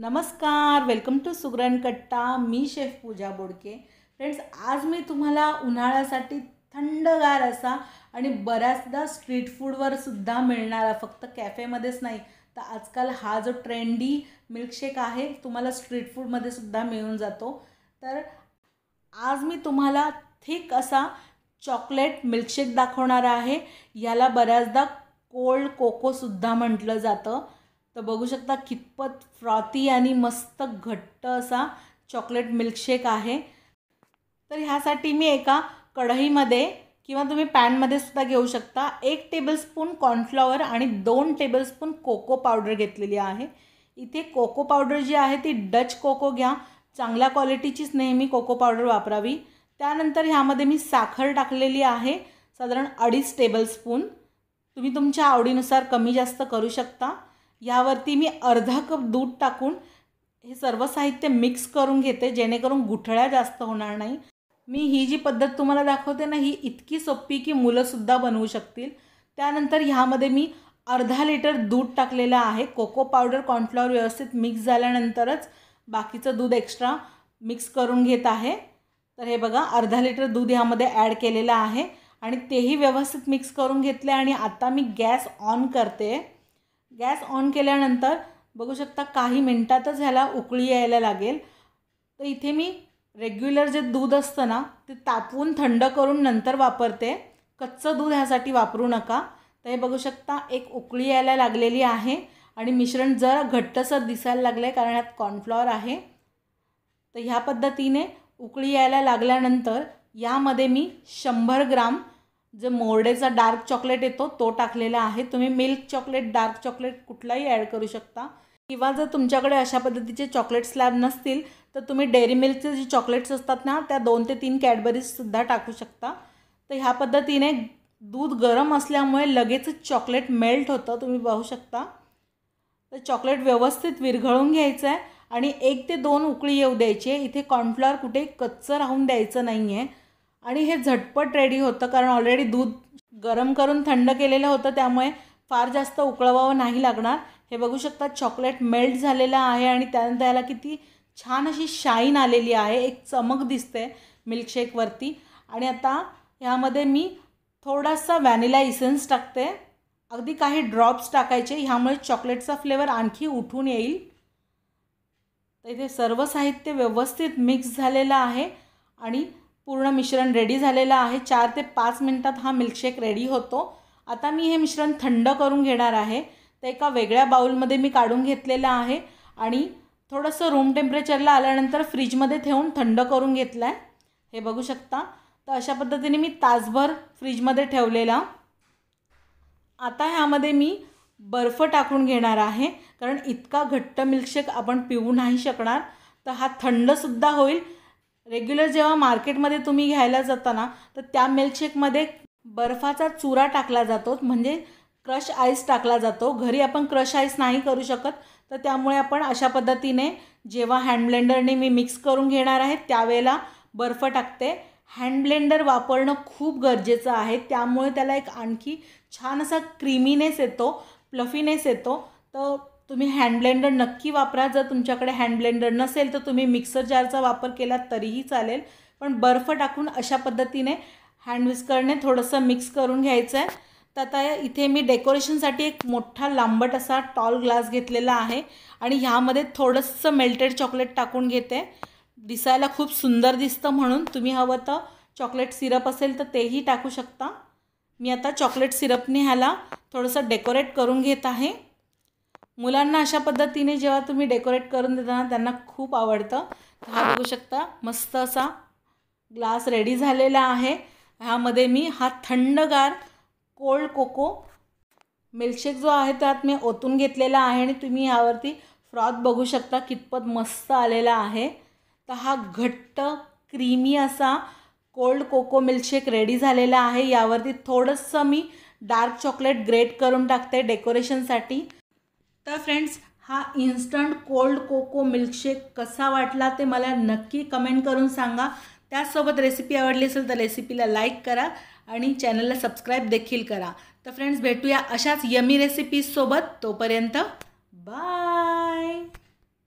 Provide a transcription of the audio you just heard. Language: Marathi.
नमस्कार वेलकम टू सुगरण कट्टा मी शेफ पूजा बोडके फ्रेंड्स आज मी तुम्हाला उन्हाळ्यासाठी थंडगार असा आणि बऱ्याचदा स्ट्रीट फूडवर सुद्धा मिळणारा फक्त कॅफेमध्येच नाही तर आजकाल हा जो ट्रेंडी मिल्कशेक आहे तुम्हाला स्ट्रीट फूडमध्ये सुद्धा मिळून जातो तर आज मी तुम्हाला थिक असा चॉकलेट मिल्कशेक दाखवणार आहे याला बऱ्याचदा कोल्ड कोकोसुद्धा म्हटलं जातं तर बघू शकता कितपत फ्रॉती आणि मस्त घट्ट असा चॉकलेट मिल्कशेक आहे तर ह्यासाठी मी एका कढईमध्ये किंवा तुम्ही पॅनमध्ये सुद्धा घेऊ शकता एक टेबलस्पून कॉर्नफ्लॉवर आणि दोन टेबलस्पून कोको पावडर घेतलेली आहे इथे कोको पावडर जी आहे ती डच कोको घ्या चांगल्या क्वालिटीचीच नेहमी कोको पावडर वापरावी त्यानंतर ह्यामध्ये मी साखर टाकलेली आहे साधारण अडीच टेबलस्पून तुम्ही तुमच्या आवडीनुसार कमी जास्त करू शकता यावरती मी अर्धा कप दूध टाकून हे सर्व साहित्य मिक्स करून घेते जेणेकरून गुठळ्या जास्त होणार नाही मी ही जी पद्धत तुम्हाला दाखवते ना ही इतकी सोपी की मुलंसुद्धा बनवू शकतील त्यानंतर ह्यामध्ये मी अर्धा लिटर दूध टाकलेलं आहे कोको पावडर कॉर्नफ्लॉवर व्यवस्थित मिक्स झाल्यानंतरच बाकीचं दूध एक्स्ट्रा मिक्स करून घेत आहे तर हे बघा अर्धा लिटर दूध ह्यामध्ये ॲड केलेलं आहे आणि तेही व्यवस्थित मिक्स करून घेतले आणि आता मी गॅस ऑन करते गॅस ऑन केल्यानंतर बघू शकता काही मिनटातच ह्याला उकळी यायला लागेल तर इथे मी रेग्युलर जे दूध असतं ना ते तापवून थंड करून नंतर वापरते कच्चं दूध ह्यासाठी वापरू नका तर हे बघू शकता एक उकळी यायला लागलेली आहे आणि मिश्रण जरा घट्टसर दिसायला लागलं आहे कारण यात कॉर्नफ्लॉवर आहे तर ह्या पद्धतीने उकळी यायला लागल्यानंतर यामध्ये मी शंभर ग्राम जो मोरडेचा डार्क चॉकलेट येतो तो टाकलेला आहे तुम्ही मिल्क चॉकलेट डार्क चॉकलेट कुठलाही ॲड करू शकता किंवा जर तुमच्याकडे अशा पद्धतीचे चॉकलेट स्लॅब नसतील तर तुम्ही डेअरी मिल्कचे जे चॉकलेट्स असतात ना त्या दोन ते तीन कॅडबरीजसुद्धा टाकू शकता तर ह्या पद्धतीने दूध गरम असल्यामुळे लगेचच चॉकलेट मेल्ट होतं तुम्ही पाहू शकता तर चॉकलेट व्यवस्थित विरघळून घ्यायचं आहे आणि एक ते दोन उकळी येऊ द्यायची इथे कॉर्नफ्लॉवर कुठे कच्चं राहून द्यायचं नाही आहे आणि हे झटपट रेडी होतं कारण ऑलरेडी दूध गरम करून थंड केलेलं होतं त्यामुळे फार जास्त उकळवावं नाही लागणार हे बघू शकतात चॉकलेट मेल्ट झालेलं आहे आणि त्यानंतर याला किती छान अशी शाईन आलेली आहे एक चमक दिसते मिल्कशेकवरती आणि आता ह्यामध्ये मी थोडासा व्हॅनिला इसेन्स टाकते अगदी काही ड्रॉप्स टाकायचे ह्यामुळे चॉकलेटचा फ्लेवर आणखी उठून येईल तर इथे सर्व साहित्य व्यवस्थित मिक्स झालेलं आहे आणि पूर्ण मिश्रण रेडी झालेलं आहे चार ते पाच मिनटात हा मिल्कशेक रेडी होतो आता मी हे मिश्रण थंड करून घेणार आहे ते एका वेगळ्या बाऊलमध्ये मी काढून घेतलेलं आहे आणि थोडंसं रूम टेम्परेचरला आल्यानंतर फ्रीजमध्ये ठेवून थंड करून घेतलं आहे हे बघू शकता तर अशा पद्धतीने मी तासभर फ्रीजमध्ये ठेवलेला आता ह्यामध्ये मी बर्फ टाकून घेणार आहे कारण इतका घट्ट मिल्कशेक आपण पिऊ नाही शकणार तर हा थंडसुद्धा होईल रेग्युलर जेव्हा मार्केटमध्ये तुम्ही घ्यायला जाता ना तर त्या मिल्कशेकमध्ये बर्फाचा चुरा टाकला जातो म्हणजे क्रश आईस टाकला जातो घरी आपण क्रश आईस नाही करू शकत तर त्यामुळे आपण अशा पद्धतीने जेव्हा हँड ब्लेंडरने मी मिक्स करून घेणार आहे त्यावेळेला बर्फ टाकते हँड ब्लेंडर वापरणं खूप गरजेचं आहे त्यामुळे त्याला एक आणखी छान असा क्रीमीनेस येतो प्लफीनेस येतो तर तुम्ही हँड ब्लेंडर नक्की वापरा जर तुमच्याकडे हँड ब्लेंडर नसेल तर तुम्ही मिक्सर जारचा वापर केला तरीही चालेल पण बर्फ टाकून अशा पद्धतीने हँड विस्करने थोडंसं मिक्स करून घ्यायचं आहे तर आता इथे मी डेकोरेशनसाठी एक मोठा लांबट असा टॉल ग्लास घेतलेला आहे आणि ह्यामध्ये थोडंसं मेल्टेड चॉकलेट टाकून घेते दिसायला खूप सुंदर दिसतं म्हणून तुम्ही हवं तर चॉकलेट सिरप असेल तर तेही टाकू शकता मी आता चॉकलेट सिरपने ह्याला थोडंसं डेकोरेट करून घेत आहे मुलांना अशा पद्धतीने जेव्हा तुम्ही डेकोरेट करून देताना त्यांना खूप आवडतं हा बघू शकता मस्त असा ग्लास रेडी झालेला आहे ह्यामध्ये मी हा थंडगार कोल्ड कोको मिल्कशेक जो आहे त्यात मी ओतून घेतलेला आहे आणि तुम्ही यावरती फ्रॉथ बघू शकता कितपत मस्त आलेला आहे तर हा घट्ट क्रीमी असा कोल्ड कोको मिल्कशेक रेडी झालेला आहे यावरती थोडंसं मी डार्क चॉकलेट ग्रेट करून टाकते डेकोरेशनसाठी तर फ्रेंड्स हा इन्स्टंट कोल्ड कोको मिल्कशेक कसा वाटला ते मला नक्की कमेंट करून सांगा त्याचसोबत रेसिपी आवडली असेल तर रेसिपीला लाईक करा आणि चॅनलला सबस्क्राईब देखील करा तर फ्रेंड्स भेटूया अशाच यमी रेसिपीजसोबत तोपर्यंत बाय